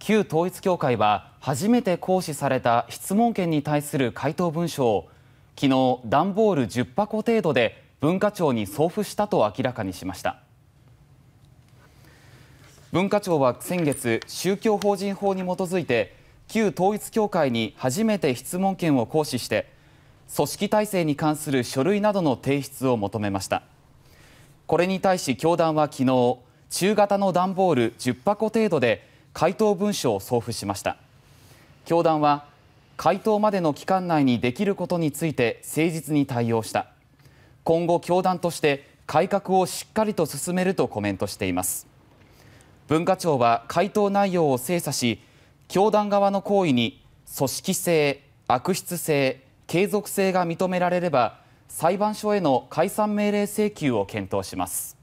旧統一教会は初めて行使された質問権に対する回答文書を昨日、段ボール10箱程度で文化庁に送付したと明らかにしました。文化庁は先月宗教法人法に基づいて旧統一教会に初めて質問権を行使して組織体制に関する書類などの提出を求めましたこれに対し教団は昨日中型の段ボール10箱程度で回答文書を送付しました教団は回答までの期間内にできることについて誠実に対応した今後教団として改革をしっかりと進めるとコメントしています文化庁は回答内容を精査し教団側の行為に組織性悪質性継続性が認められれば裁判所への解散命令請求を検討します